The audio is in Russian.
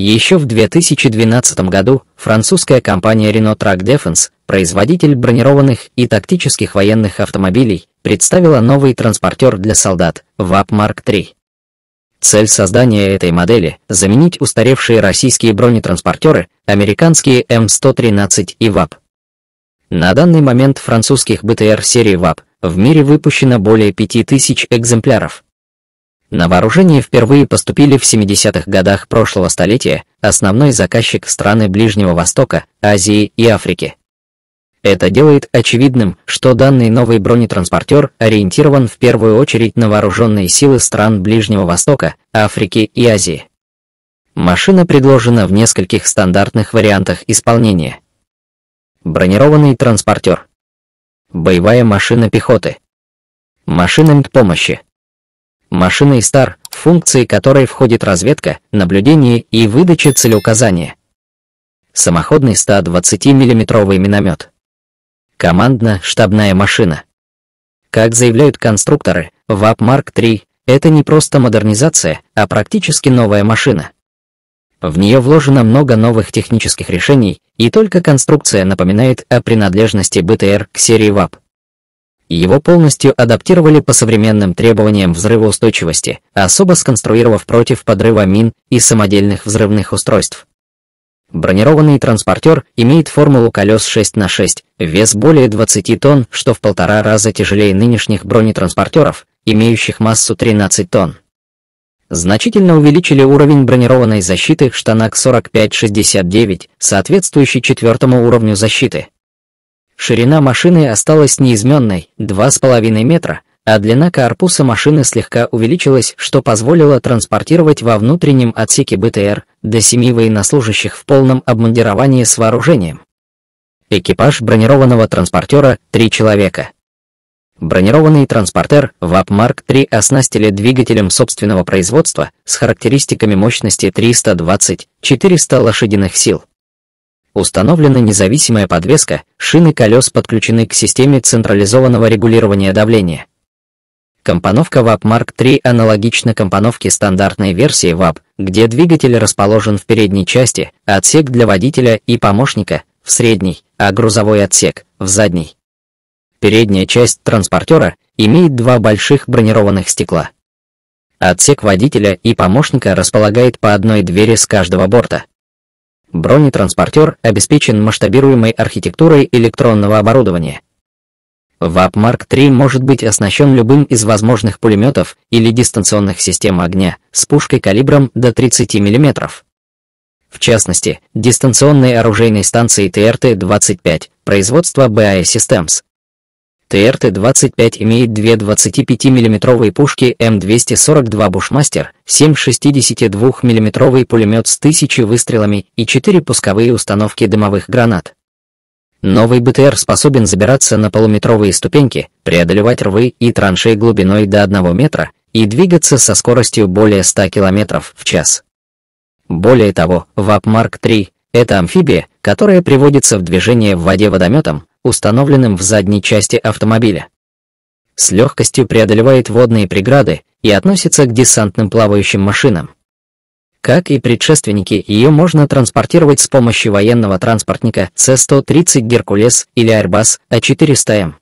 Еще в 2012 году французская компания Renault Truck Defense, производитель бронированных и тактических военных автомобилей, представила новый транспортер для солдат VAP Mark III. Цель создания этой модели – заменить устаревшие российские бронетранспортеры, американские М113 эм и ВАП. На данный момент французских БТР серии ВАП в мире выпущено более 5000 экземпляров – на вооружение впервые поступили в 70-х годах прошлого столетия основной заказчик страны Ближнего Востока, Азии и Африки. Это делает очевидным, что данный новый бронетранспортер ориентирован в первую очередь на вооруженные силы стран Ближнего Востока, Африки и Азии. Машина предложена в нескольких стандартных вариантах исполнения. Бронированный транспортер. Боевая машина пехоты. Машина медпомощи. Машина ИСТар, в функции которой входит разведка, наблюдение и выдача целеуказания. Самоходный 120 миллиметровый миномет. Командно-штабная машина. Как заявляют конструкторы, ВАП Марк 3 это не просто модернизация, а практически новая машина. В нее вложено много новых технических решений, и только конструкция напоминает о принадлежности БТР к серии ВАП его полностью адаптировали по современным требованиям взрывоустойчивости, особо сконструировав против подрыва мин и самодельных взрывных устройств. Бронированный транспортер имеет формулу колес 6 на 6, вес более 20 тонн, что в полтора раза тяжелее нынешних бронетранспортеров, имеющих массу 13 тонн. Значительно увеличили уровень бронированной защиты штанак 45-69, соответствующий четвертому уровню защиты, Ширина машины осталась неизменной – 2,5 метра, а длина корпуса машины слегка увеличилась, что позволило транспортировать во внутреннем отсеке БТР до семи военнослужащих в полном обмундировании с вооружением. Экипаж бронированного транспортера – три человека. Бронированный транспортер ВАП Марк III оснастили двигателем собственного производства с характеристиками мощности 320-400 лошадиных сил. Установлена независимая подвеска, шины колес подключены к системе централизованного регулирования давления. Компоновка VAP Mark III аналогична компоновке стандартной версии VAP, где двигатель расположен в передней части, отсек для водителя и помощника – в средней, а грузовой отсек – в задней. Передняя часть транспортера имеет два больших бронированных стекла. Отсек водителя и помощника располагает по одной двери с каждого борта. Бронетранспортер обеспечен масштабируемой архитектурой электронного оборудования. ВАП Марк 3 может быть оснащен любым из возможных пулеметов или дистанционных систем огня с пушкой калибром до 30 мм. В частности, дистанционной оружейной станции ТРТ-25 производства BAE а Systems ТРТ-25 имеет две 25 миллиметровые пушки М242 «Бушмастер», 7 62 миллиметровый пулемет с 1000 выстрелами и 4 пусковые установки дымовых гранат. Новый БТР способен забираться на полуметровые ступеньки, преодолевать рвы и траншеи глубиной до 1 метра и двигаться со скоростью более 100 км в час. Более того, ВАП Марк 3 – это амфибия, которая приводится в движение в воде водометом, установленным в задней части автомобиля. С легкостью преодолевает водные преграды и относится к десантным плавающим машинам. Как и предшественники, ее можно транспортировать с помощью военного транспортника С-130 «Геркулес» или Airbus а 400 m